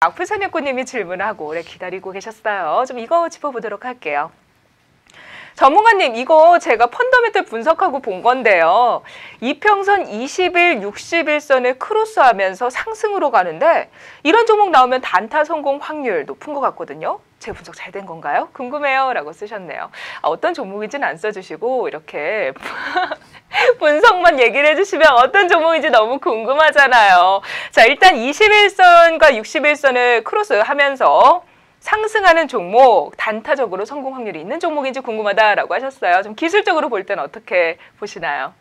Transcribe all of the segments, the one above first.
악플사냥꾼님이 아, 질문하고 오래 기다리고 계셨어요. 좀 이거 짚어보도록 할게요. 전문가님 이거 제가 펀더멘털 분석하고 본 건데요. 이평선 20일, 60일선을 크로스하면서 상승으로 가는데 이런 종목 나오면 단타 성공 확률 높은 것 같거든요. 제 분석 잘 된 건가요? 궁금해요 라고 쓰셨네요. 아, 어떤 종목인지는 안 써주시고 이렇게 분석만 얘기를 해주시면 어떤 종목인지 너무 궁금하잖아요. 자, 일단 21선과 61선을 크로스하면서 상승하는 종목, 단타적으로 성공 확률이 있는 종목인지 궁금하다라고 하셨어요. 좀 기술적으로 볼 때는 어떻게 보시나요?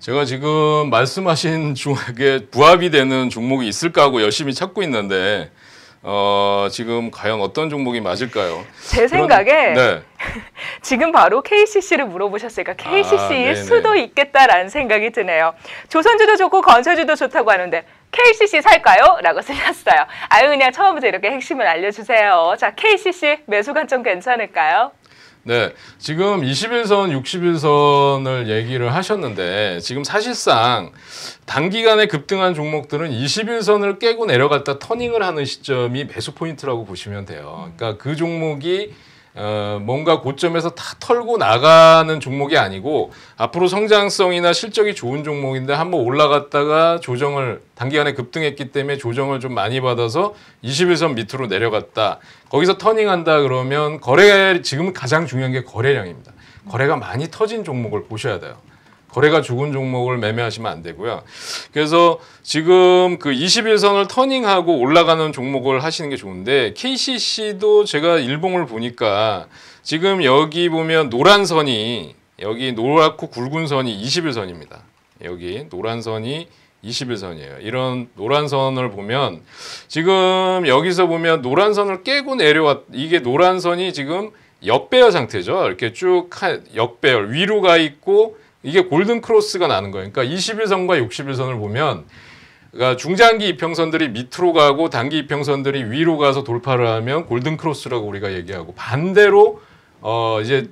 제가 지금 말씀하신 중에 부합이 되는 종목이 있을까 하고 열심히 찾고 있는데 어, 지금 과연 어떤 종목이 맞을까요? 제 생각에 그런, 네. 지금 바로 KCC를 물어보셨으니까 KCC일 아, 수도 있겠다라는 생각이 드네요. 조선주도 좋고 건설주도 좋다고 하는데 KCC 살까요? 라고 쓰셨어요. 아유 그냥 처음부터 이렇게 핵심을 알려주세요. 자 KCC 매수 관점 괜찮을까요? 네, 지금 21선, 6 1선을 얘기를 하셨는데 지금 사실상 단기간에 급등한 종목들은 21선을 깨고 내려갔다 터닝을 하는 시점이 매수 포인트라고 보시면 돼요. 그러니까 그 종목이 어, 뭔가 고점에서 다 털고 나가는 종목이 아니고 앞으로 성장성이나 실적이 좋은 종목인데 한번 올라갔다가 조정을 단기간에 급등했기 때문에 조정을 좀 많이 받아서 21선 밑으로 내려갔다. 거기서 터닝한다 그러면 거래 지금 가장 중요한 게 거래량입니다. 거래가 많이 터진 종목을 보셔야 돼요. 거래가 죽은 종목을 매매하시면 안 되고요. 그래서 지금 그 21선을 터닝하고 올라가는 종목을 하시는 게 좋은데 KCC도 제가 일봉을 보니까 지금 여기 보면 노란 선이 여기 노랗고 굵은 선이 21선입니다. 여기 노란 선이 21선이에요. 이런 노란 선을 보면 지금 여기서 보면 노란 선을 깨고 내려왔 이게 노란 선이 지금 역배열 상태죠. 이렇게 쭉 역배열 위로 가 있고 이게 골든 크로스가 나는 거예요. 그러니까 21선과 61선을 보면 그러니까 중장기 이평선들이 밑으로 가고 단기 이평선들이 위로 가서 돌파를 하면 골든 크로스라고 우리가 얘기하고 반대로 어 이제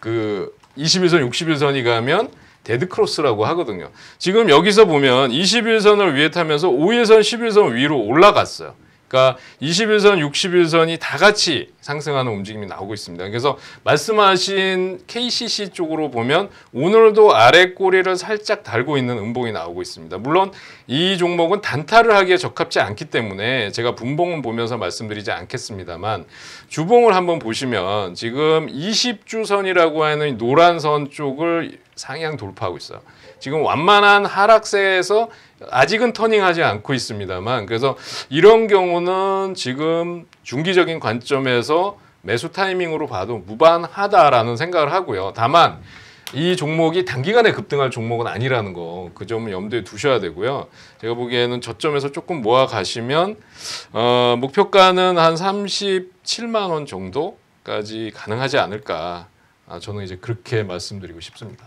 그 21선, 61선이 가면 데드 크로스라고 하거든요. 지금 여기서 보면 21선을 위에 타면서 5일선, 11선 위로 올라갔어요. 그러니까 21선, 61선이 다 같이 상승하는 움직임이 나오고 있습니다. 그래서 말씀하신 KCC 쪽으로 보면 오늘도 아래 꼬리를 살짝 달고 있는 음봉이 나오고 있습니다. 물론 이 종목은 단타를 하기에 적합지 않기 때문에 제가 분봉은 보면서 말씀드리지 않겠습니다만 주봉을 한번 보시면 지금 20주선이라고 하는 노란 선 쪽을 상향 돌파하고 있어요. 지금 완만한 하락세에서 아직은 터닝하지 않고 있습니다만 그래서 이런 경우는 지금 중기적인 관점에서 매수 타이밍으로 봐도 무반하다라는 생각을 하고요. 다만 이 종목이 단기간에 급등할 종목은 아니라는 거 그 점을 염두에 두셔야 되고요. 제가 보기에는 저점에서 조금 모아 가시면 어, 목표가는 한 37만 원 정도까지 가능하지 않을까 아, 저는 이제 그렇게 말씀드리고 싶습니다.